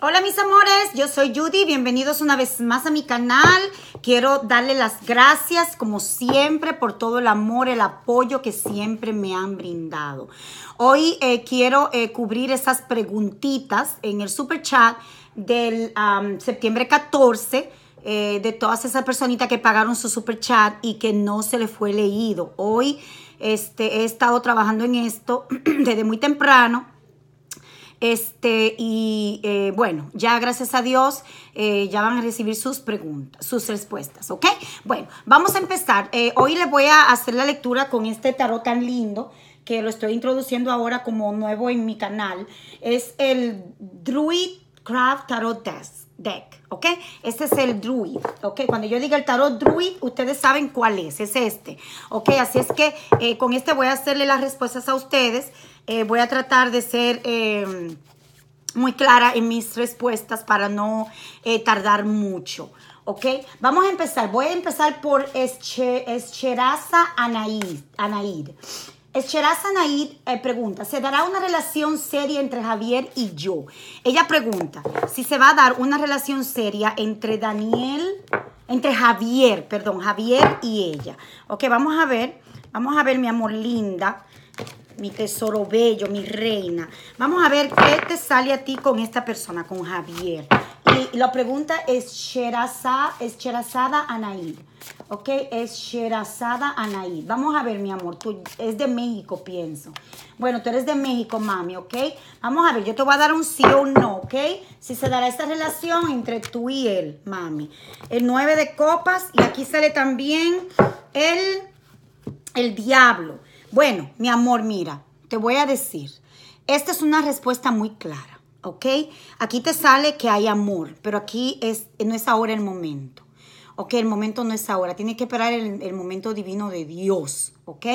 Hola mis amores, yo soy Judy, bienvenidos una vez más a mi canal. Quiero darle las gracias como siempre por todo el amor, el apoyo que siempre me han brindado. Hoy eh, quiero eh, cubrir esas preguntitas en el super chat del septiembre 14. Eh, de todas esas personitas que pagaron su super chat y que no se les fue leído. Hoy este, he estado trabajando en esto desde muy temprano este, y eh, bueno, ya gracias a Dios eh, ya van a recibir sus preguntas, sus respuestas, ¿ok? Bueno, vamos a empezar. Eh, hoy les voy a hacer la lectura con este tarot tan lindo que lo estoy introduciendo ahora como nuevo en mi canal. Es el Druid Craft Tarot Deck, ¿ok? Este es el Druid, ¿ok? Cuando yo diga el tarot Druid, ustedes saben cuál es, es este, ¿ok? Así es que con este voy a hacerle las respuestas a ustedes. Eh, voy a tratar de ser em, muy clara en mis respuestas para no eh, tardar mucho. ¿Ok? Vamos a empezar. Voy a empezar por Escheraza Anaid. Escheraza Anaid eh, pregunta, ¿se dará una relación seria entre Javier y yo? Ella pregunta si se va a dar una relación seria entre Daniel, entre Javier, perdón, Javier y ella. Ok, vamos a ver, vamos a ver, mi amor linda mi tesoro bello, mi reina. Vamos a ver qué te sale a ti con esta persona, con Javier. Y la pregunta es Sherazada, es Anaí. ¿Ok? Es Sherazada Anaí. Vamos a ver, mi amor. Tú es de México, pienso. Bueno, tú eres de México, mami, ¿ok? Vamos a ver, yo te voy a dar un sí o un no, ¿ok? Si se dará esta relación entre tú y él, mami. El 9 de copas y aquí sale también el, el diablo. Bueno, mi amor, mira, te voy a decir, esta es una respuesta muy clara, ¿ok? Aquí te sale que hay amor, pero aquí es, no es ahora el momento. Ok, el momento no es ahora, tiene que esperar el, momento divino de Dios, ¿ok?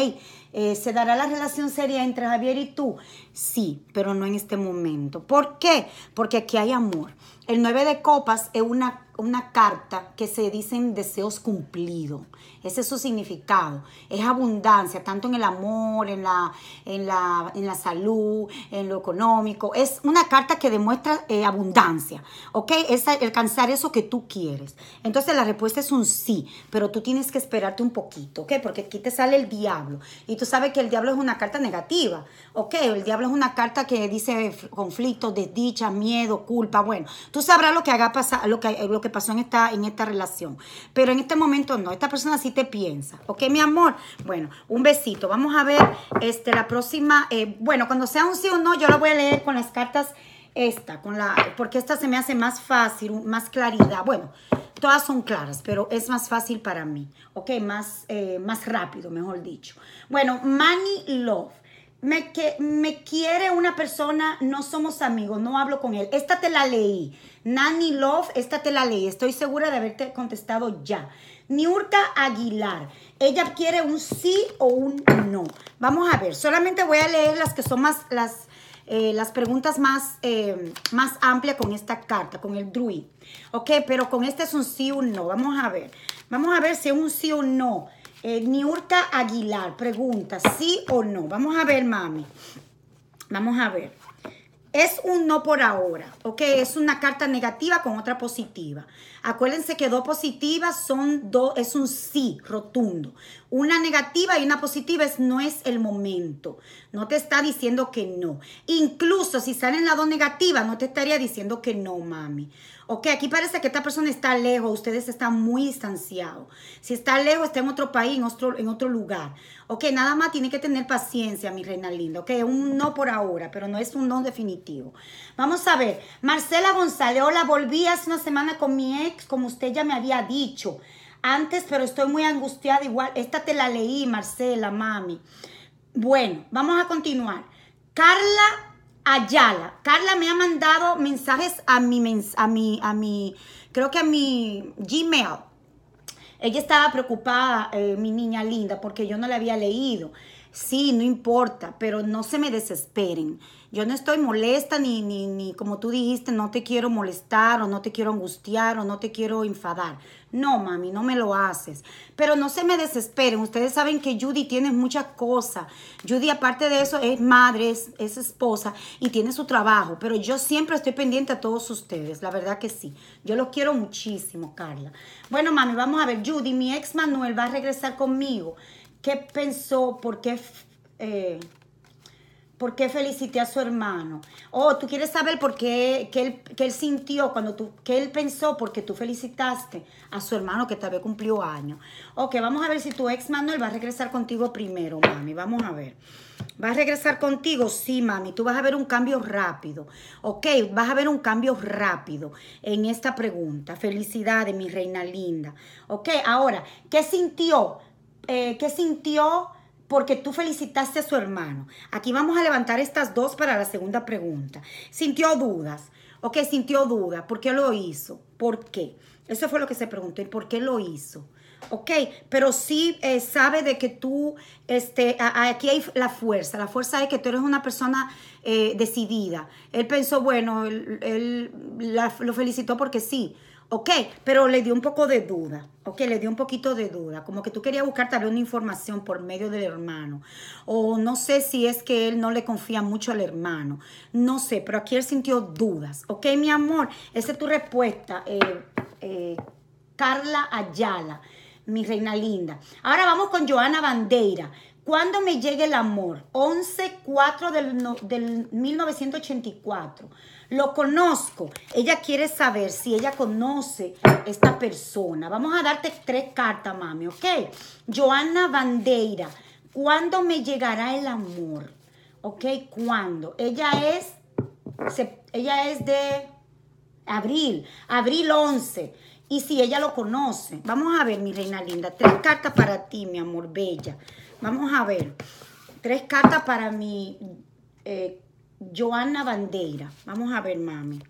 Eh, ¿Se dará la relación seria entre Javier y tú? Sí, pero no en este momento. ¿Por qué? Porque aquí hay amor. El 9 de copas es una una carta que se dicen deseos cumplidos. Ese es su significado. Es abundancia, tanto en el amor, en la, en la, salud, en lo económico. Es una carta que demuestra eh, abundancia, ¿ok? Es alcanzar eso que tú quieres. Entonces la respuesta es un sí, pero tú tienes que esperarte un poquito, ¿ok? Porque aquí te sale el diablo. Y tú sabes que el diablo es una carta negativa, ¿ok? El diablo es una carta que dice conflicto, desdicha, miedo, culpa. Bueno, tú sabrás lo que haga pasar, lo que que pasó en esta, en esta relación. Pero en este momento no, esta persona sí te piensa. ¿Ok, mi amor? Bueno, un besito. Vamos a ver este, la próxima. Eh, bueno, cuando sea un sí o no, yo la voy a leer con las cartas esta, con la, porque esta se me hace más fácil, más claridad. Bueno, todas son claras, pero es más fácil para mí, ¿ok? Más, eh, más rápido, mejor dicho. Bueno, money love. Me, que, me quiere una persona, no somos amigos, no hablo con él. Esta te la leí. Nanny Love, esta te la leí, estoy segura de haberte contestado ya. Niurka Aguilar, ella quiere un sí o un no. Vamos a ver, solamente voy a leer las que son más, las, eh, las preguntas más, eh, más amplias con esta carta, con el Druid. Ok, pero con este es un sí o un no. Vamos a ver, vamos a ver si es un sí o no. Niurta eh, Niurka Aguilar pregunta, sí o no. Vamos a ver, mami. Vamos a ver. Es un no por ahora, ¿ok? Es una carta negativa con otra positiva. Acuérdense que dos positivas son dos, es un sí rotundo. Una negativa y una positiva es no es el momento. No te está diciendo que no. Incluso si salen las dos negativas, no te estaría diciendo que no, mami. Ok, aquí parece que esta persona está lejos, ustedes están muy distanciados. Si está lejos, está en otro país, en otro, en otro lugar. Ok, nada más tiene que tener paciencia, mi reina linda. Ok, un no por ahora, pero no es un no definitivo. Vamos a ver, Marcela González, hola, volví hace una semana con mi ex, como usted ya me había dicho antes, pero estoy muy angustiada igual. Esta te la leí, Marcela, mami. Bueno, vamos a continuar. Carla Ayala. Carla me ha mandado mensajes a mi, a a creo que a mi Gmail. Ella estaba preocupada, eh, mi niña linda, porque yo no la había leído. Sí, no importa, pero no se me desesperen. Yo no estoy molesta ni, ni, ni como tú dijiste, no te quiero molestar o no te quiero angustiar o no te quiero enfadar. No, mami, no me lo haces. Pero no se me desesperen. Ustedes saben que Judy tiene muchas cosas. Judy, aparte de eso, es madre, es, esposa y tiene su trabajo. Pero yo siempre estoy pendiente a todos ustedes. La verdad que sí. Yo los quiero muchísimo, Carla. Bueno, mami, vamos a ver. Judy, mi ex Manuel va a regresar conmigo. ¿Qué pensó? ¿Por qué? Eh, por qué felicité a su hermano. Oh, tú quieres saber por qué, él, sintió, cuando tú, qué él pensó porque tú felicitaste a su hermano que tal vez cumplió años. Ok, vamos a ver si tu ex Manuel va a regresar contigo primero, mami. Vamos a ver. ¿Va a regresar contigo? Sí, mami. Tú vas a ver un cambio rápido. Ok, vas a ver un cambio rápido en esta pregunta. Felicidades, mi reina linda. Ok, ahora, ¿qué sintió? Eh, ¿Qué sintió? porque tú felicitaste a su hermano. Aquí vamos a levantar estas dos para la segunda pregunta. Sintió dudas. Ok, sintió dudas. ¿Por qué lo hizo? ¿Por qué? Eso fue lo que se preguntó. ¿Y por qué lo hizo? Ok, pero sí eh, sabe de que tú, este, aquí hay la fuerza, la fuerza es que tú eres una persona eh, decidida. Él pensó, bueno, él, lo felicitó porque sí, ¿ok? Pero le dio un poco de duda, ¿ok? Le dio un poquito de duda, como que tú querías buscar tal vez una información por medio del hermano, o no sé si es que él no le confía mucho al hermano, no sé, pero aquí él sintió dudas, ¿ok, mi amor? Esa es tu respuesta, eh, eh, Carla Ayala, mi reina linda. Ahora vamos con Joana Bandeira. ¿Cuándo me llegue el amor? 11-4 del, del 1984. Lo conozco. Ella quiere saber si ella conoce esta persona. Vamos a darte tres cartas, mami, ¿ok? Joana Bandeira. ¿Cuándo me llegará el amor? ¿Ok? ¿Cuándo? Ella es, ella es de abril, abril 11 y si ella lo conoce. Vamos a ver, mi reina linda, tres cartas para ti, mi amor bella. Vamos a ver, tres cartas para mi eh, Joana Bandeira. Vamos a ver, mami.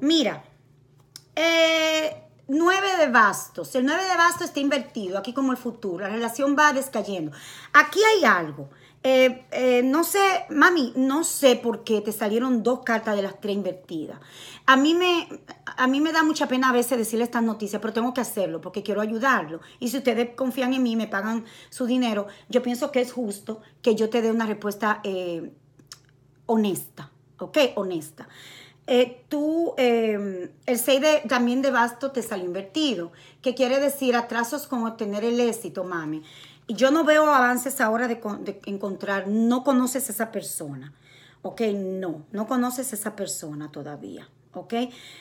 Mira, eh, Nueve de bastos. El nueve de bastos está invertido, aquí como el futuro. La relación va descayendo. Aquí hay algo. Eh, eh, no sé, mami, no sé por qué te salieron dos cartas de las tres invertidas. A mí, me, a mí me da mucha pena a veces decirle estas noticias, pero tengo que hacerlo porque quiero ayudarlo. Y si ustedes confían en mí y me pagan su dinero, yo pienso que es justo que yo te dé una respuesta eh, honesta, ¿ok? Honesta. tú, el 6 de, también de basto te salió invertido, que quiere decir atrasos con obtener el éxito, mami yo no veo avances ahora de, encontrar, no conoces a esa persona, ¿ok? No, no conoces a esa persona todavía, ¿ok?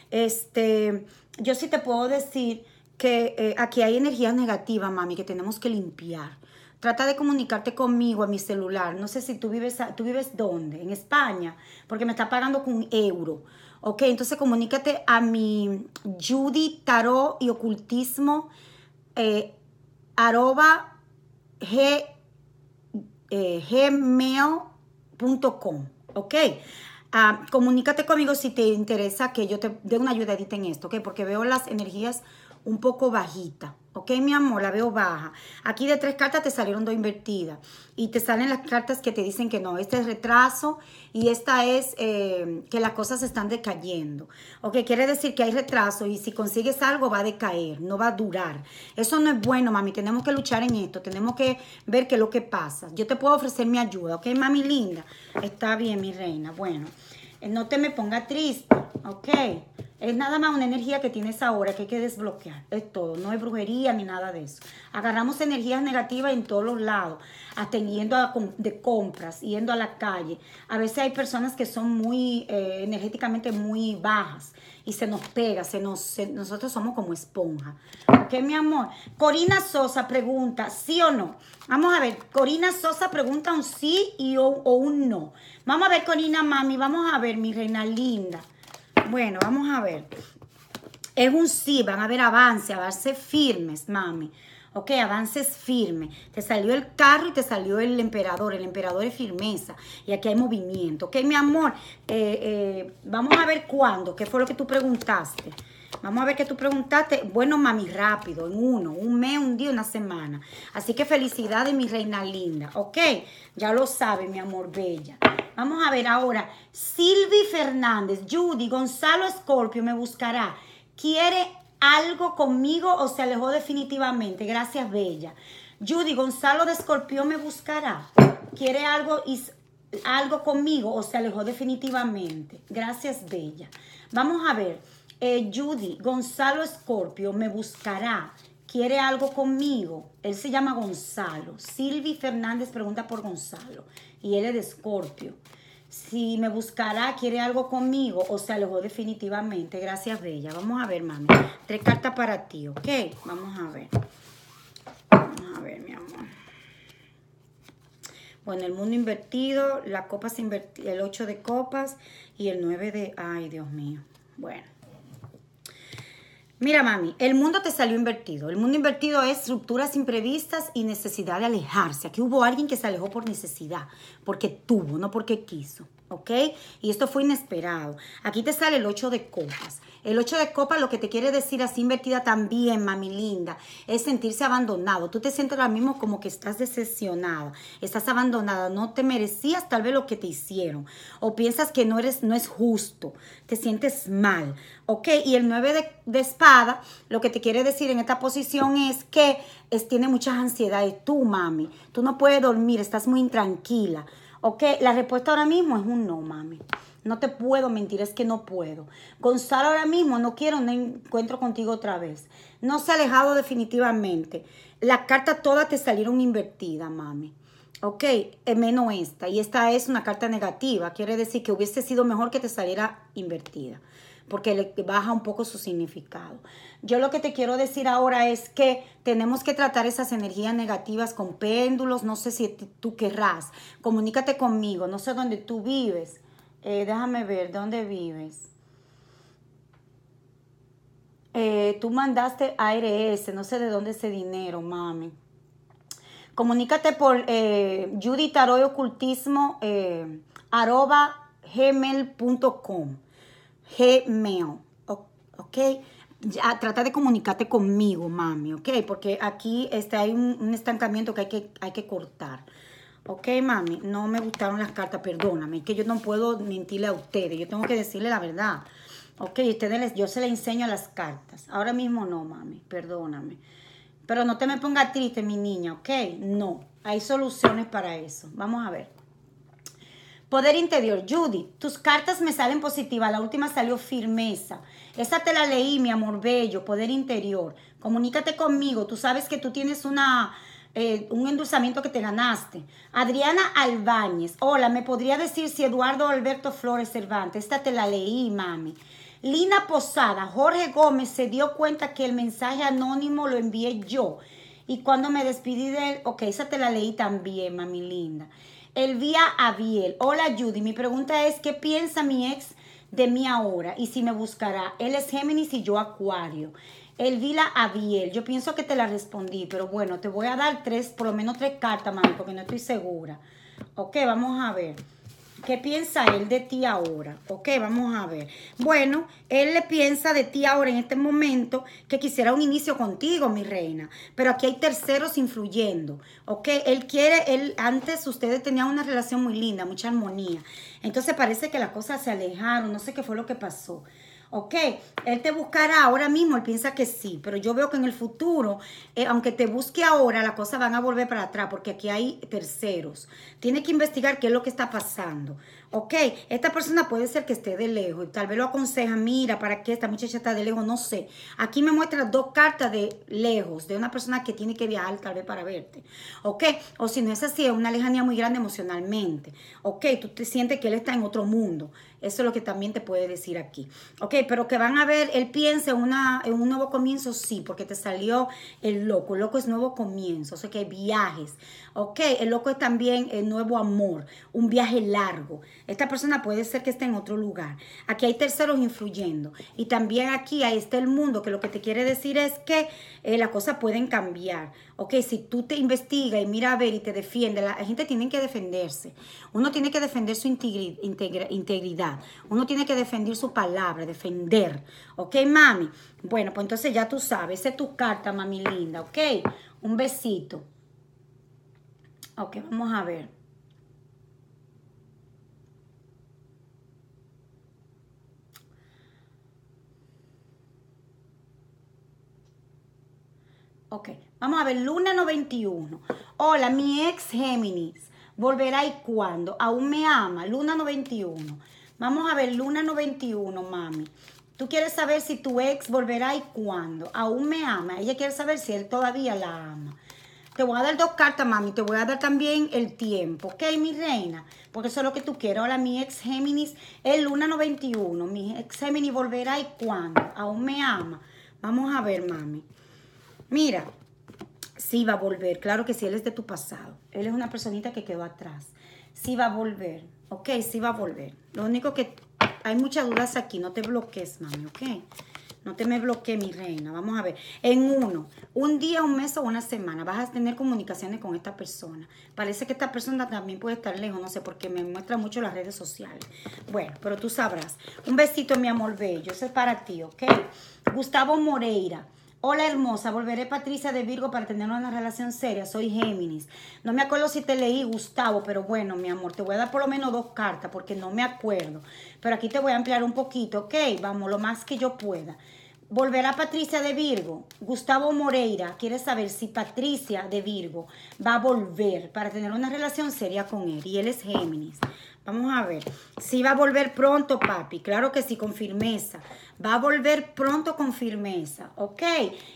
Este, yo sí te puedo decir que eh, aquí hay energía negativa, mami, que tenemos que limpiar. Trata de comunicarte conmigo a mi celular. No sé si tú vives, tú vives dónde, en España, porque me está pagando con un euro. Ok, entonces comunícate a mi Judy Tarot y Ocultismo, eh, arroba g, eh, gmail.com, ¿ok? Ah, comunícate conmigo si te interesa que yo te dé una ayudadita en esto, ¿ok? Porque veo las energías un poco bajitas. Ok, mi amor, la veo baja. Aquí de tres cartas te salieron dos invertidas. Y te salen las cartas que te dicen que no, este es retraso y esta es eh, que las cosas están decayendo. Ok, quiere decir que hay retraso y si consigues algo va a decaer, no va a durar. Eso no es bueno, mami. Tenemos que luchar en esto. Tenemos que ver qué es lo que pasa. Yo te puedo ofrecer mi ayuda. Ok, mami linda. Está bien, mi reina. Bueno, eh, no te me ponga triste. Ok es nada más una energía que tienes ahora que hay que desbloquear. Es todo. No es brujería ni nada de eso. Agarramos energías negativas en todos los lados. Atendiendo de compras, yendo a la calle. A veces hay personas que son muy eh, energéticamente muy bajas y se nos pega. Se nos, nosotros somos como esponja. ¿Ok, mi amor? Corina Sosa pregunta, ¿sí o no? Vamos a ver. Corina Sosa pregunta un sí y o un no. Vamos a ver, Corina, mami. Vamos a ver, mi reina linda. Bueno, vamos a ver. Es un sí, van a ver avance, avances firmes, mami. Ok, avances firmes. Te salió el carro y te salió el emperador. El emperador es firmeza. Y aquí hay movimiento. Ok, mi amor, eh, eh vamos a ver cuándo. ¿Qué fue lo que tú preguntaste? Vamos a ver qué tú preguntaste. Bueno, mami, rápido, en uno, un mes, un día, una semana. Así que felicidades, mi reina linda. Ok, ya lo sabe, mi amor bella. Vamos a ver ahora. Silvi Fernández, Judy, Gonzalo Escorpio me buscará. Quiere algo conmigo o se alejó definitivamente. Gracias, bella. Judy, Gonzalo de Escorpio me buscará. Quiere algo y algo conmigo o se alejó definitivamente. Gracias, bella. Vamos a ver. Eh, Judy, Gonzalo Escorpio me buscará. Quiere algo conmigo. Él se llama Gonzalo. Silvi Fernández pregunta por Gonzalo. Y él es de Escorpio. Si me buscará, quiere algo conmigo. O se alejó definitivamente. Gracias, Bella. Vamos a ver, mami. Tres cartas para ti, ¿ok? Vamos a ver. Vamos a ver, mi amor. Bueno, el mundo invertido, la copa se el 8 de copas y el 9 de... Ay, Dios mío. Bueno. Mira, mami, el mundo te salió invertido. El mundo invertido es rupturas imprevistas y necesidad de alejarse. Aquí hubo alguien que se alejó por necesidad, porque tuvo, no porque quiso. ¿ok? Y esto fue inesperado. Aquí te sale el 8 de copas. El 8 de copas lo que te quiere decir así invertida también, mami linda, es sentirse abandonado. Tú te sientes ahora mismo como que estás decepcionada, estás abandonada, no te merecías tal vez lo que te hicieron o piensas que no eres no es justo, te sientes mal, ¿ok? Y el 9 de, espada lo que te quiere decir en esta posición es que tiene muchas ansiedades. Tú, mami, tú no puedes dormir, estás muy intranquila. ¿Ok? La respuesta ahora mismo es un no, mami. No te puedo mentir, es que no puedo. Gonzalo ahora mismo no quiero un encuentro contigo otra vez. No se ha alejado definitivamente. Las cartas todas te salieron invertidas, mami. Ok, eh, menos esta. Y esta es una carta negativa. Quiere decir que hubiese sido mejor que te saliera invertida porque le baja un poco su significado. Yo lo que te quiero decir ahora es que tenemos que tratar esas energías negativas con péndulos, no sé si tú querrás, comunícate conmigo, no sé dónde tú vives, eh, déjame ver dónde vives. Eh, tú mandaste ARS, no sé de dónde ese dinero, mami. Comunícate por eh, eh arroba Gmail, ¿ok? Ya, trata de comunicarte conmigo, mami, ¿ok? Porque aquí este, hay un, estancamiento que hay, que hay que cortar. Ok, mami, no me gustaron las cartas, perdóname, Es que yo no puedo mentirle a ustedes, yo tengo que decirle la verdad. Ok, ustedes les, yo se les enseño las cartas. Ahora mismo no, mami, perdóname. Pero no te me pongas triste, mi niña, ¿ok? No, hay soluciones para eso. Vamos a ver. Poder interior, Judy, tus cartas me salen positivas, la última salió firmeza. Esa te la leí, mi amor bello, poder interior. Comunícate conmigo, tú sabes que tú tienes una, eh, un endulzamiento que te ganaste. Adriana Albañez, hola, ¿me podría decir si Eduardo Alberto Flores Cervantes? Esta te la leí, mami. Lina Posada, Jorge Gómez se dio cuenta que el mensaje anónimo lo envié yo. Y cuando me despedí de él, ok, esa te la leí también, mami linda. Elvía Abiel. Hola Judy, mi pregunta es, ¿qué piensa mi ex de mí ahora? Y si me buscará. Él es Géminis y yo Acuario. Elvira Abiel, yo pienso que te la respondí, pero bueno, te voy a dar tres, por lo menos tres cartas, mami, porque no estoy segura. Ok, vamos a ver qué piensa él de ti ahora. Ok, vamos a ver. Bueno, él le piensa de ti ahora en este momento que quisiera un inicio contigo, mi reina. Pero aquí hay terceros influyendo. Ok, él quiere, él, antes ustedes tenían una relación muy linda, mucha armonía. Entonces parece que las cosas se alejaron, no sé qué fue lo que pasó. ¿ok? Él te buscará ahora mismo, él piensa que sí, pero yo veo que en el futuro, eh, aunque te busque ahora, las cosas van a volver para atrás porque aquí hay terceros. Tiene que investigar qué es lo que está pasando, ¿ok? Esta persona puede ser que esté de lejos, tal vez lo aconseja, mira, ¿para qué esta muchacha está de lejos? No sé. Aquí me muestra dos cartas de lejos, de una persona que tiene que viajar tal vez para verte, ¿ok? O si no es así, es una lejanía muy grande emocionalmente, ¿ok? Tú te sientes que él está en otro mundo eso es lo que también te puede decir aquí. Ok, pero que van a ver él piensa en, una, un nuevo comienzo, sí, porque te salió el loco. El loco es nuevo comienzo, o sea que viajes. Ok, el loco es también el nuevo amor, un viaje largo. Esta persona puede ser que esté en otro lugar. Aquí hay terceros influyendo. Y también aquí ahí está el mundo, que lo que te quiere decir es que eh, las cosas pueden cambiar. Ok, si tú te investigas y mira a ver y te defiende, la gente tiene que defenderse. Uno tiene que defender su integridad uno tiene que defender su palabra, defender. ¿Ok, mami? Bueno, pues entonces ya tú sabes. Esa es tu carta, mami linda. ¿Ok? Un besito. Ok, vamos a ver. Ok, vamos a ver, Luna 91. Hola, mi ex Géminis. ¿Volverá y cuándo? Aún me ama, Luna 91. Vamos a ver, Luna 91, mami. Tú quieres saber si tu ex volverá y cuándo. Aún me ama. Ella quiere saber si él todavía la ama. Te voy a dar dos cartas, mami. Te voy a dar también el tiempo, ¿ok, mi reina? Porque eso es lo que tú quieres. Ahora, mi ex Géminis es Luna 91. Mi ex Géminis volverá y cuándo. Aún me ama. Vamos a ver, mami. Mira, sí va a volver. Claro que sí, él es de tu pasado. Él es una personita que quedó atrás. Sí va a volver. Ok, sí va a volver. Lo único que hay muchas dudas aquí. No te bloques, mami, ok. No te me bloquees, mi reina. Vamos a ver. En uno, un día, un mes o una semana, vas a tener comunicaciones con esta persona. Parece que esta persona también puede estar lejos, no sé, porque me muestra mucho las redes sociales. Bueno, pero tú sabrás. Un besito, mi amor bello. Eso es para ti, ¿ok? Gustavo Moreira. Hola hermosa, volveré Patricia de Virgo para tener una relación seria. Soy Géminis. No me acuerdo si te leí Gustavo, pero bueno, mi amor, te voy a dar por lo menos dos cartas porque no me acuerdo. Pero aquí te voy a ampliar un poquito, ¿ok? Vamos, lo más que yo pueda. Volverá Patricia de Virgo. Gustavo Moreira quiere saber si Patricia de Virgo va a volver para tener una relación seria con él. Y él es Géminis. Vamos a ver. Si va a volver pronto, papi. Claro que sí, con firmeza. Va a volver pronto con firmeza. Ok.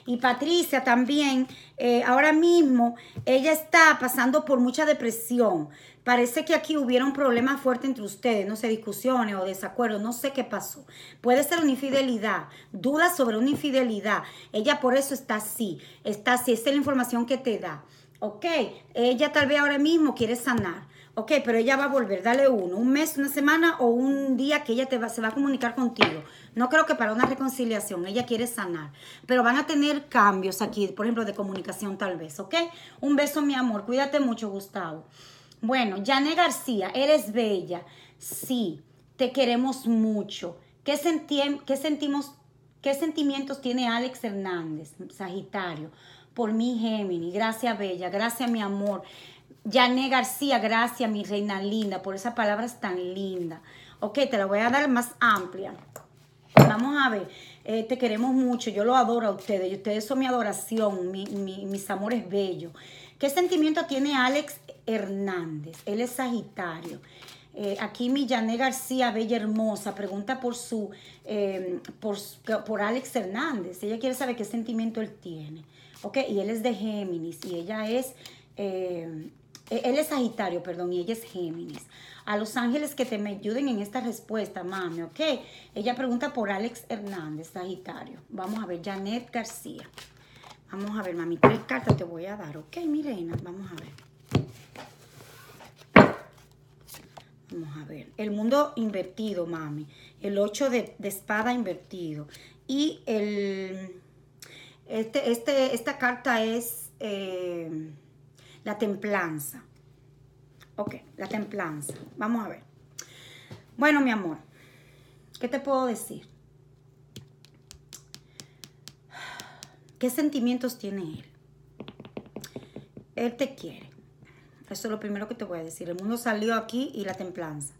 Y Patricia también, eh, ahora mismo, ella está pasando por mucha depresión Parece que aquí hubiera un problema fuerte entre ustedes, no sé, discusiones o desacuerdos, no sé qué pasó. Puede ser una infidelidad, dudas sobre una infidelidad. Ella por eso está así, está así, Esta es la información que te da. Ok, ella tal vez ahora mismo quiere sanar. Ok, pero ella va a volver, dale uno, un mes, una semana o un día que ella te se va a comunicar contigo. No creo que para una reconciliación, ella quiere sanar, pero van a tener cambios aquí, por ejemplo, de comunicación tal vez, ¿ok? Un beso, mi amor, cuídate mucho, Gustavo. Bueno, Yane García, eres bella. Sí, te queremos mucho. ¿Qué, sentimos, qué sentimientos tiene Alex Hernández, Sagitario? Por mi Géminis. Gracias, bella. Gracias, mi amor. Yane García, gracias, mi reina linda, por esas palabras tan lindas. Ok, te la voy a dar más amplia. Vamos a ver. Eh, te queremos mucho, yo lo adoro a ustedes, y ustedes son mi adoración, mis amores bellos. ¿Qué sentimiento tiene Alex Hernández? Él es Sagitario. Eh, aquí mi García, bella hermosa, pregunta por su, em, por, por Alex Hernández. Ella quiere saber qué sentimiento él tiene. Ok, y él es de Géminis y ella es em, eh, él es Sagitario, perdón, y ella es Géminis. A los ángeles que te me ayuden en esta respuesta, mami, ¿ok? Ella pregunta por Alex Hernández, Sagitario. Vamos a ver, Janet García. Vamos a ver, mami, tres cartas te voy a dar, ¿ok, mirena. Vamos a ver. Vamos a ver. El mundo invertido, mami. El 8 de, espada invertido. Y el... Este, este, esta carta es... Eh, la templanza. Ok, la templanza. Vamos a ver. Bueno, mi amor, ¿qué te puedo decir? ¿Qué sentimientos tiene él? Él te quiere. Eso es lo primero que te voy a decir. El mundo salió aquí y la templanza.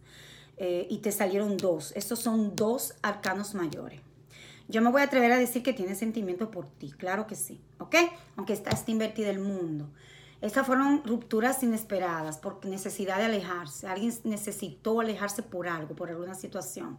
Eh, y te salieron dos. Estos son dos arcanos mayores. Yo me voy a atrever a decir que tiene sentimiento por ti. Claro que sí. ¿Ok? Aunque está, invertido invertido el mundo. Estas fueron rupturas inesperadas por necesidad de alejarse. Alguien necesitó alejarse por algo, por alguna situación.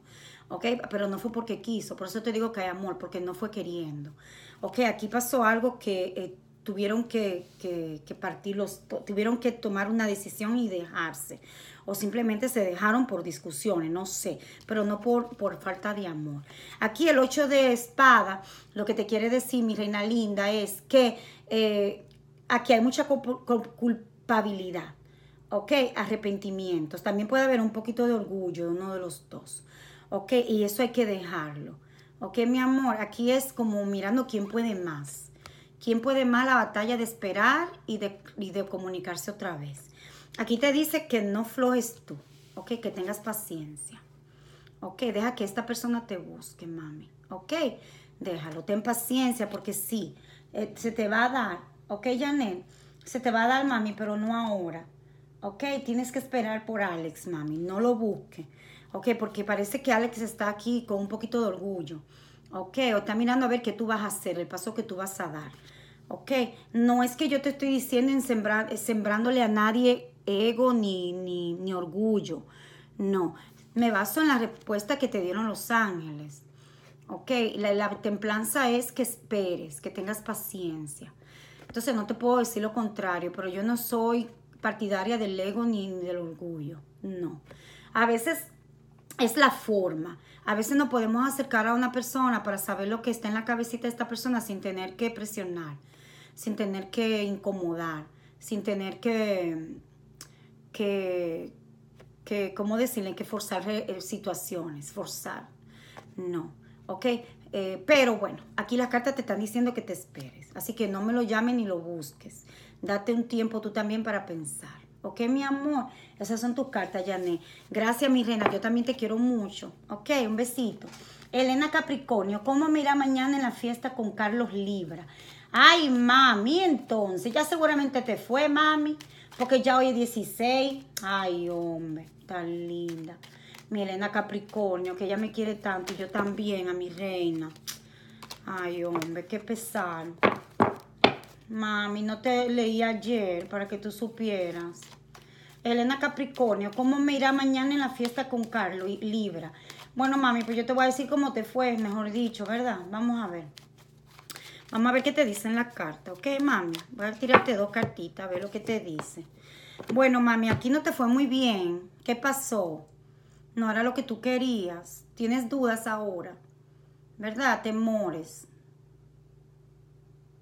¿Ok? Pero no fue porque quiso. Por eso te digo que hay amor, porque no fue queriendo. ¿Ok? Aquí pasó algo que eh, tuvieron que, que, partir los, tuvieron que tomar una decisión y dejarse. O simplemente se dejaron por discusiones, no sé, pero no por, por falta de amor. Aquí el 8 de espada, lo que te quiere decir, mi reina linda, es que eh, Aquí hay mucha culpabilidad, ¿ok? Arrepentimientos. También puede haber un poquito de orgullo de uno de los dos, ¿ok? Y eso hay que dejarlo, ¿ok, mi amor? Aquí es como mirando quién puede más. ¿Quién puede más la batalla de esperar y de, comunicarse otra vez? Aquí te dice que no flojes tú, ¿ok? Que tengas paciencia. ¿ok? Deja que esta persona te busque, mami, ¿ok? Déjalo, ten paciencia porque sí, eh, se te va a dar ¿ok, Janet? Se te va a dar, mami, pero no ahora. ¿Ok? Tienes que esperar por Alex, mami. No lo busque. ¿Ok? Porque parece que Alex está aquí con un poquito de orgullo. ¿Ok? O está mirando a ver qué tú vas a hacer, el paso que tú vas a dar. ¿Ok? No es que yo te estoy diciendo sembrándole a nadie ego ni, orgullo. No. Me baso en la respuesta que te dieron los ángeles. ¿Ok? la templanza es que esperes, que tengas paciencia. Entonces no te puedo decir lo contrario, pero yo no soy partidaria del ego ni del orgullo, no. A veces es la forma. A veces no podemos acercar a una persona para saber lo que está en la cabecita de esta persona sin tener que presionar, sin tener que incomodar, sin tener que, que, que ¿cómo decirle? Que forzar eh, eh, situaciones, forzar. No, ¿ok? Eh, pero bueno, aquí las cartas te están diciendo que te esperes. Así que no me lo llamen ni lo busques. Date un tiempo tú también para pensar. ¿Ok, mi amor? Esas son tus cartas, Yané, Gracias, mi reina. Yo también te quiero mucho. ¿Ok? Un besito. Elena Capricornio, ¿cómo mira mañana en la fiesta con Carlos Libra? Ay, mami, entonces, ya seguramente te fue, mami, porque ya hoy es 16. Ay, hombre, tan linda mi Elena Capricornio, que ella me quiere tanto y yo también a mi reina. Ay, hombre, qué pesar. Mami, no te leí ayer para que tú supieras. Elena Capricornio, ¿cómo me irá mañana en la fiesta con Carlos Libra? Bueno, mami, pues yo te voy a decir cómo te fue, mejor dicho, ¿verdad? Vamos a ver. Vamos a ver qué te dicen las cartas, ¿ok, mami? Voy a tirarte dos cartitas, a ver lo que te dice. Bueno, mami, aquí no te fue muy bien. ¿Qué pasó? no era lo que tú querías, tienes dudas ahora, ¿verdad? Temores.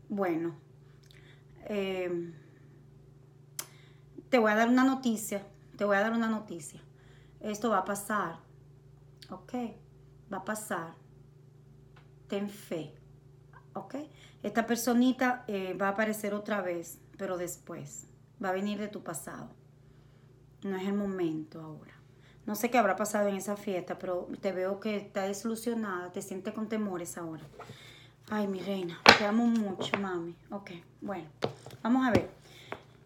Bueno, eh, te voy a dar una noticia, te voy a dar una noticia. Esto va a pasar, ¿ok? Va a pasar. Ten fe, ¿ok? Esta personita eh, va a aparecer otra vez, pero después. Va a venir de tu pasado. No es el momento ahora. No sé qué habrá pasado en esa fiesta, pero te veo que está desilusionada, te sientes con temores ahora. Ay, mi reina, te amo mucho, mami. Ok, bueno, vamos a ver.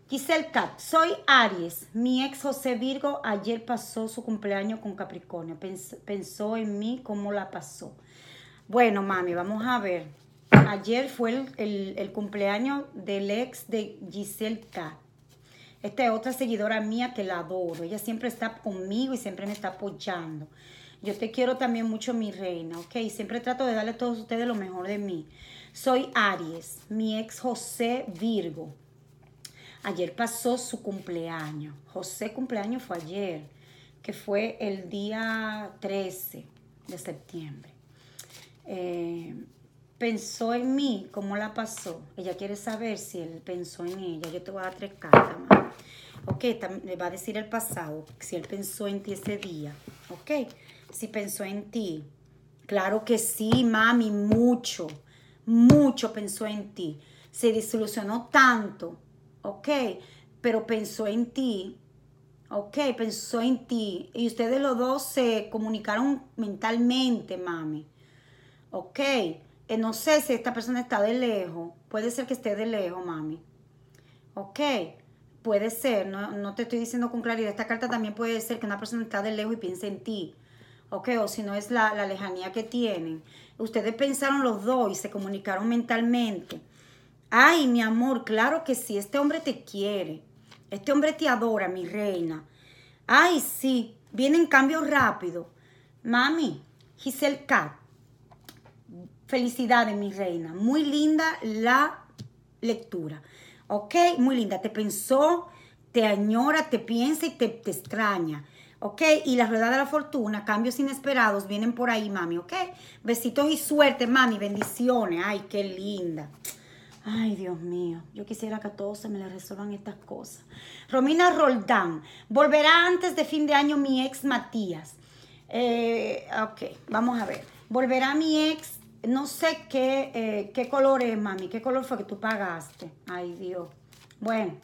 Giselle Cap, soy Aries. Mi ex José Virgo ayer pasó su cumpleaños con Capricornio. pensó en mí cómo la pasó. Bueno, mami, vamos a ver. Ayer fue el, cumpleaños del ex de Giselle Cap. Esta es otra seguidora mía que la adoro. Ella siempre está conmigo y siempre me está apoyando. Yo te quiero también mucho, mi reina, ¿ok? Siempre trato de darle a todos ustedes lo mejor de mí. Soy Aries, mi ex José Virgo. Ayer pasó su cumpleaños. José cumpleaños fue ayer, que fue el día 13 de septiembre. Eh, pensó en mí, ¿cómo la pasó? Ella quiere saber si él pensó en ella. Yo te voy a dar tres cartas, mamá. Ok, le va a decir el pasado, si él pensó en ti ese día. Ok, si pensó en ti. Claro que sí, mami, mucho, mucho pensó en ti. Se desilusionó tanto, ok, pero pensó en ti. Ok, pensó en ti. Y ustedes los dos se comunicaron mentalmente, mami. Ok eh, no sé si esta persona está de lejos. Puede ser que esté de lejos, mami. Ok. Puede ser. No, te estoy diciendo con claridad. Esta carta también puede ser que una persona está de lejos y piense en ti. Ok. O si no es la, lejanía que tienen. Ustedes pensaron los dos y se comunicaron mentalmente. Ay, mi amor, claro que sí. Este hombre te quiere. Este hombre te adora, mi reina. Ay, sí. Vienen cambios rápidos. Mami, Giselle Cat Felicidades, mi reina. Muy linda la lectura. ¿Ok? Muy linda. Te pensó, te añora, te piensa y te, extraña. ¿ok? Y la rueda de la fortuna, cambios inesperados vienen por ahí, mami, ¿ok? Besitos y suerte, mami, bendiciones. Ay, qué linda. Ay, Dios mío, yo quisiera que a todos se me le resuelvan estas cosas. Romina Roldán, volverá antes de fin de año mi ex Matías. Eh, ok, vamos a ver. Volverá mi ex no sé qué, eh, qué color es, mami. ¿Qué color fue que tú pagaste? Ay, Dios. Bueno,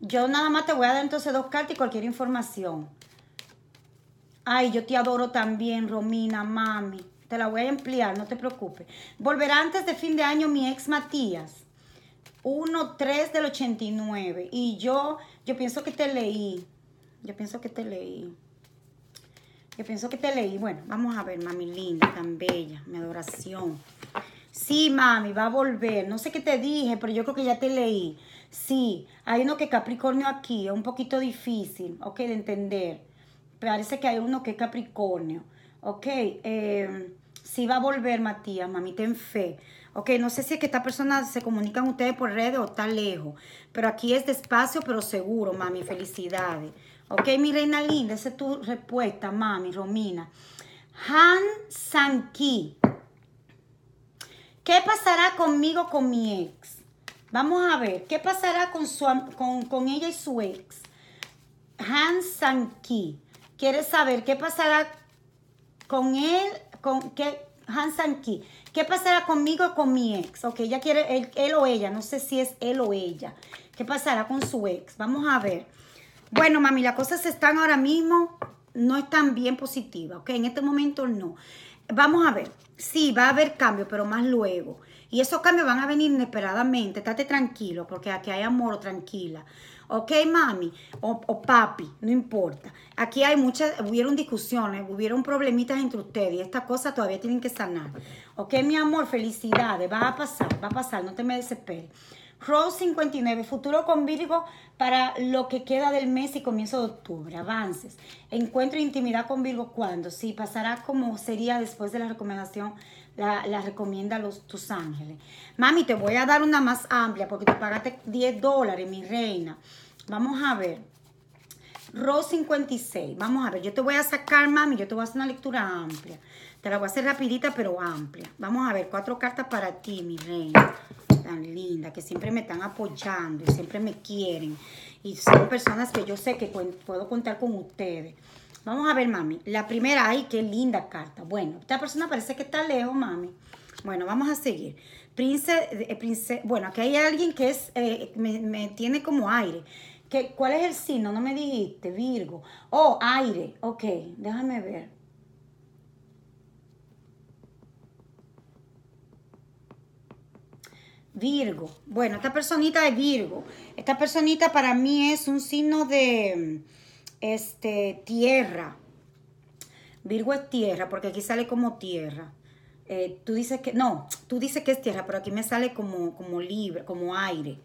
yo nada más te voy a dar entonces dos cartas y cualquier información. Ay, yo te adoro también, Romina, mami. Te la voy a emplear, no te preocupes. Volverá antes de fin de año mi ex Matías. 1-3 del 89. Y yo, yo pienso que te leí. Yo pienso que te leí. Que pienso que te leí. Bueno, vamos a ver, mami linda, tan bella, mi adoración. Sí, mami, va a volver. No sé qué te dije, pero yo creo que ya te leí. Sí, hay uno que Capricornio aquí, es un poquito difícil, ok, de entender. Parece que hay uno que es Capricornio, ok. Em, sí va a volver, Matías, mami, ten fe. Ok, no sé si es que esta persona se comunican ustedes por redes o está lejos, pero aquí es despacio, pero seguro, mami, felicidades. Ok, mi reina linda, esa es tu respuesta, mami, Romina. Han Sanki. ¿Qué pasará conmigo con mi ex? Vamos a ver, ¿qué pasará con, su, con, con ella y su ex? Han Sanki. Quiere saber qué pasará con él, con qué, Han Sanki. ¿Qué pasará conmigo con mi ex? Ok, ella quiere, él o ella, no sé si es él o ella. ¿Qué pasará con su ex? Vamos a ver. Bueno, mami, las cosas están ahora mismo, no están bien positivas, ¿ok? En este momento no. Vamos a ver, sí, va a haber cambios, pero más luego. Y esos cambios van a venir inesperadamente, estate tranquilo, porque aquí hay amor, tranquila. Ok, mami, o, o papi, no importa. Aquí hay muchas, hubieron discusiones, hubieron problemitas entre ustedes y estas cosas todavía tienen que sanar. Ok, mi amor, felicidades, va a pasar, va a pasar, no te me desesperes. Row 59, futuro con Virgo para lo que queda del mes y comienzo de octubre. Avances. Encuentro intimidad con Virgo cuando. Sí, pasará como sería después de la recomendación. La, la recomienda los, tus ángeles. Mami, te voy a dar una más amplia porque te pagaste 10 dólares, mi reina. Vamos a ver. Row 56. Vamos a ver. Yo te voy a sacar, mami. Yo te voy a hacer una lectura amplia. Te la voy a hacer rapidita pero amplia. Vamos a ver, cuatro cartas para ti, mi reina. Tan linda, que siempre me están apoyando y siempre me quieren. Y son personas que yo sé que puedo contar con ustedes. Vamos a ver, mami. La primera, ay, qué linda carta. Bueno, esta persona parece que está lejos, mami. Bueno, vamos a seguir. Prince, eh, bueno, aquí hay alguien que es, eh, me, tiene como aire. ¿Qué, ¿Cuál es el signo? No me dijiste, Virgo. Oh, aire. Ok, déjame ver. Virgo. Bueno, esta personita es Virgo. Esta personita para mí es un signo de este, tierra. Virgo es tierra, porque aquí sale como tierra. Eh, tú dices que, no, tú dices que es tierra, pero aquí me sale como, como libre, como aire.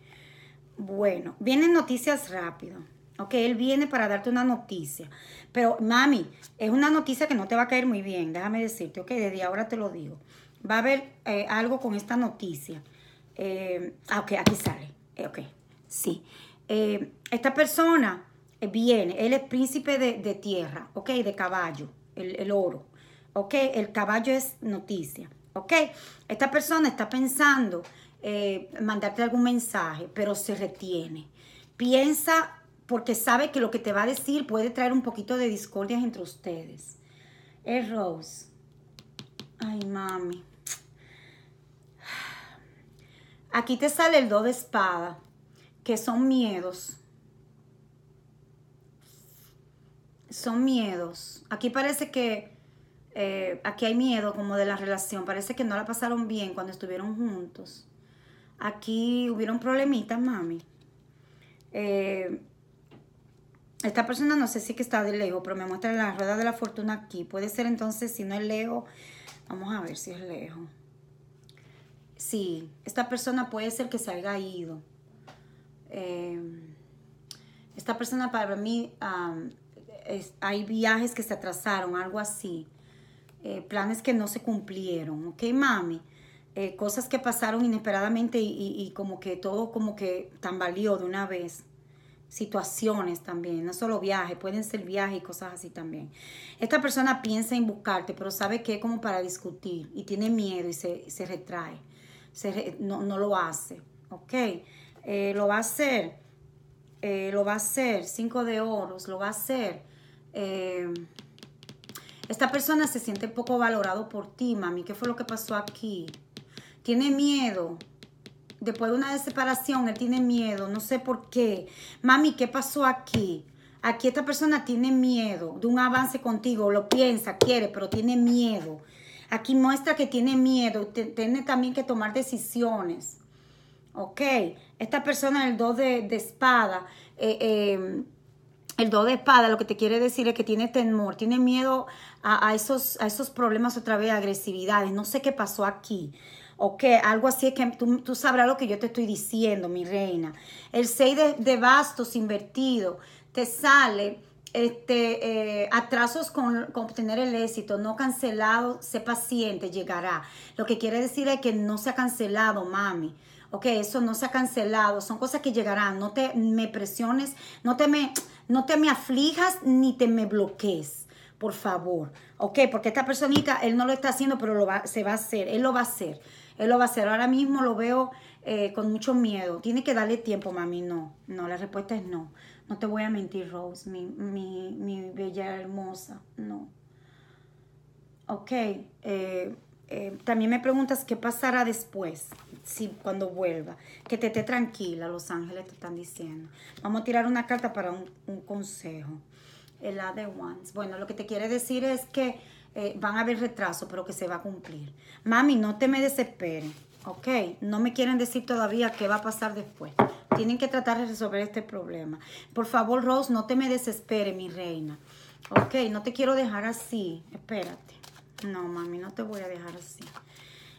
Bueno, vienen noticias rápido. Ok, él viene para darte una noticia. Pero, mami, es una noticia que no te va a caer muy bien, déjame decirte, ok, desde ahora te lo digo. Va a haber eh, algo con esta noticia. Eh, ah, ok, aquí sale. Eh, ok, sí. Eh, esta persona viene, él es príncipe de, tierra, ok, de caballo, el, el, oro, ok, el caballo es noticia, ok. Esta persona está pensando mandarte algún mensaje, pero se retiene. Piensa porque sabe que lo que te va a decir puede traer un poquito de discordia entre ustedes. Es Rose. Ay, mami. Aquí te sale el do de espada, que son miedos. Son miedos. Aquí parece que, eh, aquí hay miedo como de la relación. Parece que no la pasaron bien cuando estuvieron juntos. Aquí hubieron problemitas, mami. Eh, esta persona no sé si que está de lejos, pero me muestra la rueda de la fortuna aquí. Puede ser entonces, si no es Leo, vamos a ver si es lejos sí, esta persona puede ser que se haya ido. Em, esta persona para mí, hay viajes que se atrasaron, algo así. Eh, planes que no se cumplieron, ¿ok, mami? Eh, cosas que pasaron inesperadamente y, como que todo como que tambaleó de una vez. Situaciones también, no solo viajes, pueden ser viajes y cosas así también. Esta persona piensa en buscarte, pero sabe que es como para discutir y tiene miedo y se retrae no, lo hace, ¿ok? Eh, lo va a hacer, eh, lo va a hacer, cinco de oros, lo va a hacer. Em, esta persona se siente poco valorado por ti, mami. ¿Qué fue lo que pasó aquí? Tiene miedo. Después de una separación, él tiene miedo. No sé por qué. Mami, ¿qué pasó aquí? Aquí esta persona tiene miedo de un avance contigo. Lo piensa, quiere, pero tiene miedo. Aquí muestra que tiene miedo, tiene también que tomar decisiones. Ok, esta persona, el 2 de, espada, eh, em, el 2 de espada lo que te quiere decir es que tiene temor, tiene miedo a, esos, a esos problemas otra vez, agresividades, no sé qué pasó aquí. Ok, algo así es que tú, sabrás lo que yo te estoy diciendo, mi reina. El 6 de, de bastos invertido te sale este, eh, atrasos con, obtener el éxito, no cancelado, sé paciente, llegará. Lo que quiere decir es que no se ha cancelado, mami. Ok, eso no se ha cancelado, son cosas que llegarán. No te me presiones, no te me, no te me aflijas ni te me bloquees, por favor. Ok, porque esta personita, él no lo está haciendo, pero se va a hacer, él lo va a hacer. Él lo va a hacer. Ahora mismo lo veo eh, con mucho miedo. Tiene que darle tiempo, mami. No, no, la respuesta es no. No te voy a mentir, Rose, mi, bella hermosa, no. Ok, eh, eh, también me preguntas qué pasará después, si cuando vuelva, que te esté tranquila, los ángeles te están diciendo. Vamos a tirar una carta para un, consejo. El A de Wands. Bueno, lo que te quiere decir es que eh, van a haber retraso, pero que se va a cumplir. Mami, no te me desesperes Ok, no me quieren decir todavía qué va a pasar después. Tienen que tratar de resolver este problema. Por favor, Rose, no te me desespere, mi reina. Ok, no te quiero dejar así. Espérate. No, mami, no te voy a dejar así.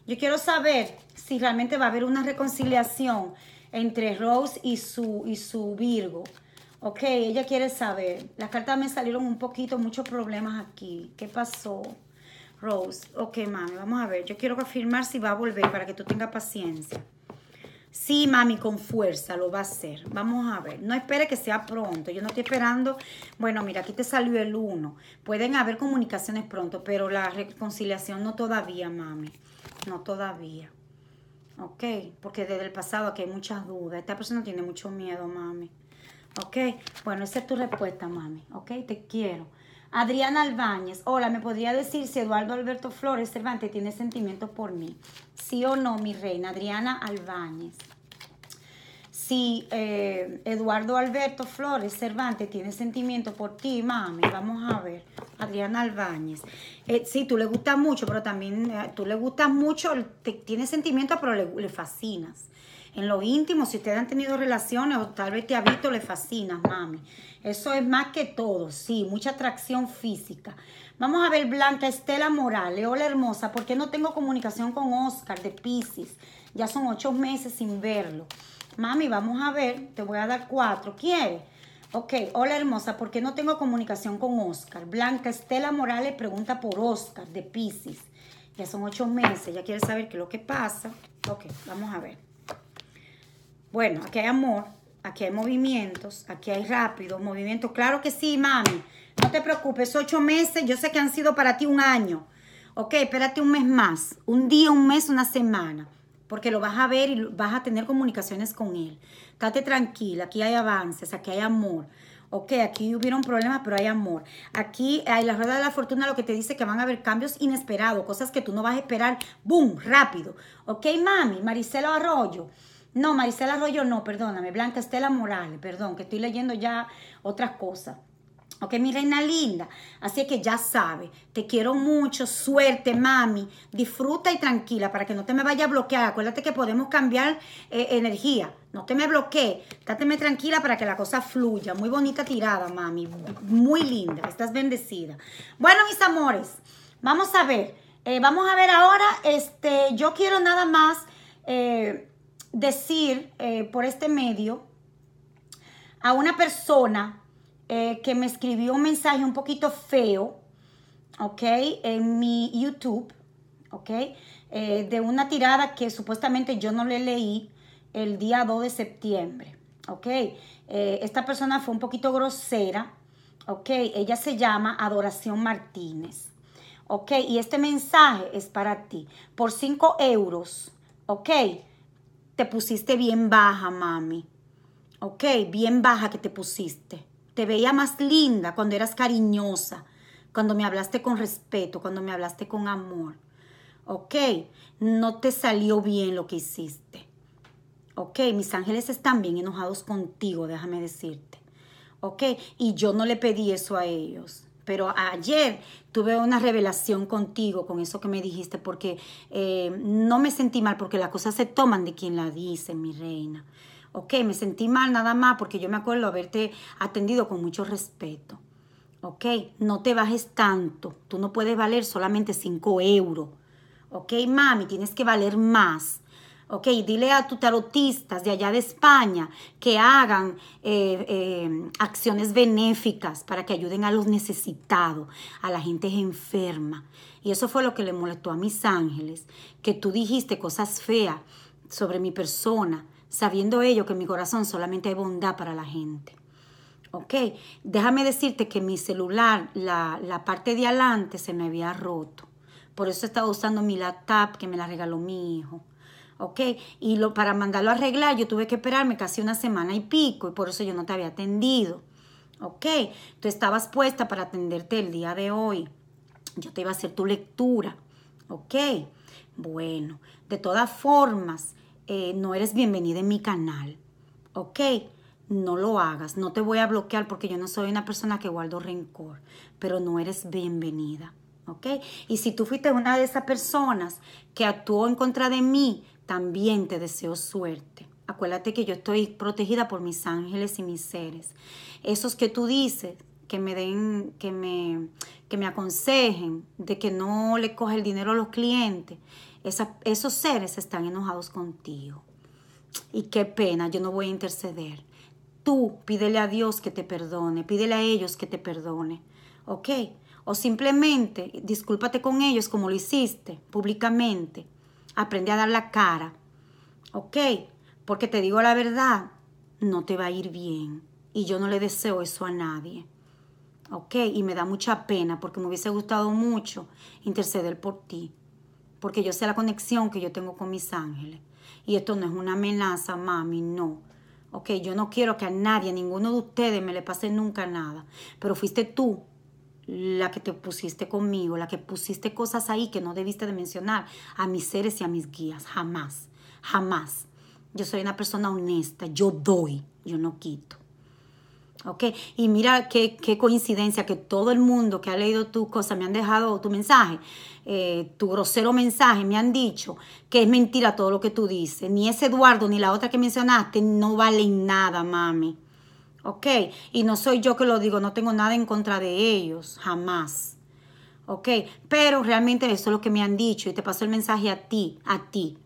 Yo quiero saber si realmente va a haber una reconciliación entre Rose y su, y su Virgo. Ok, ella quiere saber. Las cartas me salieron un poquito, muchos problemas aquí. ¿Qué pasó? Rose, ok mami, vamos a ver, yo quiero confirmar si va a volver para que tú tengas paciencia. Sí, mami, con fuerza lo va a hacer. Vamos a ver. No espere que sea pronto. Yo no estoy esperando. Bueno, mira, aquí te salió el 1. Pueden haber comunicaciones pronto, pero la reconciliación no todavía, mami. No todavía. ¿Ok? Porque desde el pasado aquí hay muchas dudas. Esta persona tiene mucho miedo, mami. ¿Ok? Bueno, esa es tu respuesta, mami. ¿Ok? Te quiero. Adriana Albáñez, hola, ¿me podría decir si Eduardo Alberto Flores Cervantes tiene sentimiento por mí? Sí o no, mi reina, Adriana Albáñez. Si eh, Eduardo Alberto Flores Cervantes tiene sentimiento por ti, mami, vamos a ver. Adriana Albáñez. Eh, sí, tú le gustas mucho, pero también eh, tú le gustas mucho, tiene sentimientos, pero le, le, fascinas. En lo íntimo, si ustedes han tenido relaciones o tal vez te ha visto, le fascinas, mami. Eso es más que todo, sí, mucha atracción física. Vamos a ver Blanca Estela Morales. Hola hermosa, ¿por qué no tengo comunicación con Oscar de Pisces? Ya son ocho meses sin verlo. Mami, vamos a ver, te voy a dar cuatro. ¿Quieres? Ok, hola hermosa, ¿por qué no tengo comunicación con Oscar? Blanca Estela Morales pregunta por Oscar de Pisces. Ya son ocho meses, ya quiere saber qué es lo que pasa. Ok, vamos a ver. Bueno, aquí hay amor, Aquí hay movimientos, aquí hay rápidos movimientos. Claro que sí, mami. No te preocupes, ocho meses, yo sé que han sido para ti un año. Ok, espérate un mes más, un día, un mes, una semana, porque lo vas a ver y vas a tener comunicaciones con él. Estate tranquila, aquí hay avances, aquí hay amor. Ok, aquí hubieron problemas, pero hay amor. Aquí hay la rueda de la fortuna lo que te dice que van a haber cambios inesperados, cosas que tú no vas a esperar, boom, rápido. Ok, mami, Maricela Arroyo. No, Maricela Arroyo, no, perdóname. Blanca Estela Morales, perdón, que estoy leyendo ya otras cosas. Ok, mi reina linda. Así que ya sabes, te quiero mucho. Suerte, mami. Disfruta y tranquila para que no te me vaya a bloquear. Acuérdate que podemos cambiar eh, energía. No te me bloquee. dateme tranquila para que la cosa fluya. Muy bonita tirada, mami. Muy linda. Estás bendecida. Bueno, mis amores, vamos a ver. Eh, vamos a ver ahora. Este, yo quiero nada más. Eh, decir eh, por este medio a una persona eh, que me escribió un mensaje un poquito feo, ¿ok? En mi YouTube, ¿ok? Eh, de una tirada que supuestamente yo no le leí el día 2 de septiembre, ¿ok? esta persona fue un poquito grosera, ¿ok? Ella se llama Adoración Martínez. ¿ok? Y este mensaje es para ti. Por 5 euros, ¿ok? te pusiste bien baja, mami. Ok, bien baja que te pusiste. Te veía más linda cuando eras cariñosa, cuando me hablaste con respeto, cuando me hablaste con amor. Ok, no te salió bien lo que hiciste. Ok, mis ángeles están bien enojados contigo, déjame decirte. Ok, y yo no le pedí eso a ellos pero ayer tuve una revelación contigo con eso que me dijiste, porque eh, no me sentí mal, porque las cosas se toman de quien la dice, mi reina. Ok, me sentí mal nada más porque yo me acuerdo haberte atendido con mucho respeto. Ok, no te bajes tanto. Tú no puedes valer solamente 5 euros. Ok, mami, tienes que valer más. ¿ok? Dile a tus tarotistas de allá de España que hagan eh, eh, acciones benéficas para que ayuden a los necesitados, a la gente enferma. Y eso fue lo que le molestó a mis ángeles, que tú dijiste cosas feas sobre mi persona, sabiendo ello que en mi corazón solamente hay bondad para la gente. Ok, déjame decirte que mi celular, la, la parte de adelante se me había roto. Por eso estaba usando mi laptop que me la regaló mi hijo. ¿ok? Y lo, para mandarlo a arreglar yo tuve que esperarme casi una semana y pico y por eso yo no te había atendido, ¿ok? Tú estabas puesta para atenderte el día de hoy. Yo te iba a hacer tu lectura, ¿ok? Bueno, de todas formas, eh, no eres bienvenida en mi canal, ¿ok? no lo hagas, no te voy a bloquear porque yo no soy una persona que guardo rencor, pero no eres bienvenida, ¿ok? Y si tú fuiste una de esas personas que actuó en contra de mí también te deseo suerte. Acuérdate que yo estoy protegida por mis ángeles y mis seres. Esos que tú dices que me den, que me, que me aconsejen de que no le coge el dinero a los clientes, esos seres están enojados contigo. Y qué pena, yo no voy a interceder. Tú pídele a Dios que te perdone, pídele a ellos que te perdone. ¿Ok? O simplemente discúlpate con ellos como lo hiciste públicamente aprende a dar la cara, ¿ok? Porque te digo la verdad, no te va a ir bien. Y yo no le deseo eso a nadie. ¿Ok? Y me da mucha pena porque me hubiese gustado mucho interceder por ti. Porque yo sé la conexión que yo tengo con mis ángeles. Y esto no es una amenaza, mami, no. ¿Ok? Yo no quiero que a nadie, a ninguno de ustedes me le pase nunca nada. Pero fuiste tú la que te pusiste conmigo, la que pusiste cosas ahí que no debiste de mencionar a mis seres y a mis guías, jamás, jamás. Yo soy una persona honesta, yo doy, yo no quito. ¿Ok? Y mira qué, coincidencia que todo el mundo que ha leído tu cosa me han dejado tu mensaje, eh, tu grosero mensaje, me han dicho que es mentira todo lo que tú dices. Ni ese Eduardo ni la otra que mencionaste no valen nada, mami ¿ok? Y no soy yo que lo digo, no tengo nada en contra de ellos, jamás. ¿Ok? Pero realmente eso es lo que me han dicho y te paso el mensaje a ti, a ti.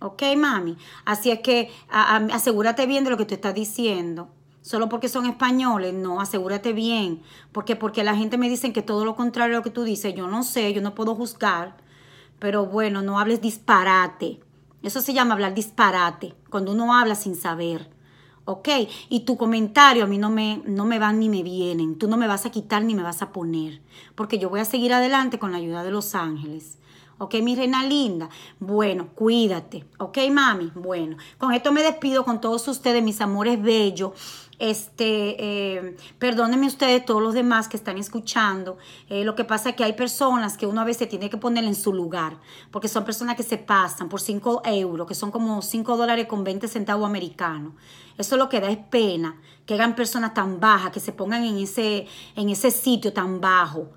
¿Ok, mami? Así es que asegúrate bien de lo que tú estás diciendo. Solo porque son españoles, no, asegúrate bien. Porque, porque la gente me dice que todo lo contrario a lo que tú dices, yo no sé, yo no puedo juzgar. Pero bueno, no hables disparate. Eso se llama hablar disparate, cuando uno habla sin saber. ¿ok? Y tu comentario a mí no me, no me van ni me vienen, tú no me vas a quitar ni me vas a poner, porque yo voy a seguir adelante con la ayuda de los ángeles. ¿Ok, mi reina linda? Bueno, cuídate. ¿Ok, mami? Bueno, con esto me despido con todos ustedes, mis amores bellos. Este, eh, perdónenme ustedes, todos los demás que están escuchando. Eh, lo que pasa es que hay personas que uno a veces tiene que poner en su lugar, porque son personas que se pasan por 5 euros, que son como 5 dólares con 20 centavos americanos. Eso lo que da es pena, que hagan personas tan bajas, que se pongan en ese sitio tan bajo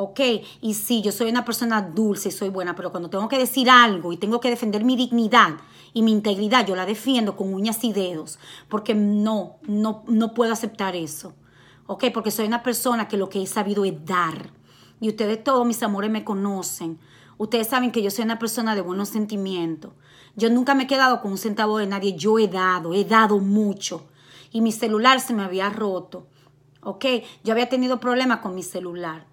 ok, y sí, yo soy una persona dulce, y soy buena, pero cuando tengo que decir algo y tengo que defender mi dignidad y mi integridad, yo la defiendo con uñas y dedos, porque no, no, no puedo aceptar eso, ok, porque soy una persona que lo que he sabido es dar. Y ustedes todos, mis amores, me conocen. Ustedes saben que yo soy una persona de buenos sentimientos. Yo nunca me he quedado con un centavo de nadie. Yo he dado, he dado mucho. Y mi celular se me había roto. ¿Ok? Yo había tenido problemas con mi celular.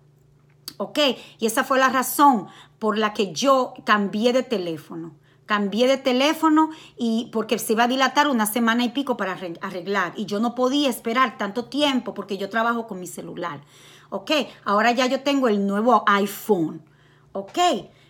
¿Ok? Y esa fue la razón por la que yo cambié de teléfono. Cambié de teléfono y porque se iba a dilatar una semana y pico para arreglar. Y yo no podía esperar tanto tiempo porque yo trabajo con mi celular. ¿Ok? Ahora ya yo tengo el nuevo iPhone. ¿Ok?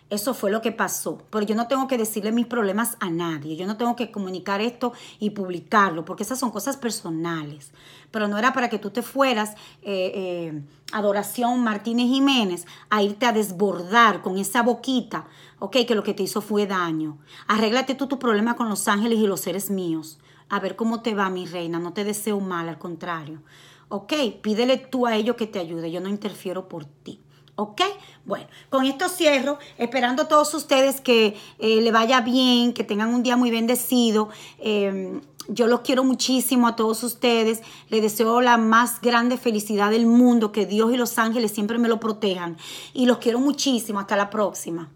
Eso fue lo que pasó. Pero yo no tengo que decirle mis problemas a nadie. Yo no tengo que comunicar esto y publicarlo, porque esas son cosas personales. Pero no era para que tú te fueras, eh, eh, Adoración Martínez Jiménez, a irte a desbordar con esa boquita, ¿ok? Que lo que te hizo fue daño. Arréglate tú tu problema con los ángeles y los seres míos. A ver cómo te va, mi reina. No te deseo mal, al contrario. ¿ok? Pídele tú a ellos que te ayude, yo no interfiero por ti. ¿Ok? Bueno, con esto cierro, esperando a todos ustedes que eh, le vaya bien, que tengan un día muy bendecido. Em, yo los quiero muchísimo a todos ustedes. Les deseo la más grande felicidad del mundo, que Dios y los ángeles siempre me lo protejan. Y los quiero muchísimo. Hasta la próxima.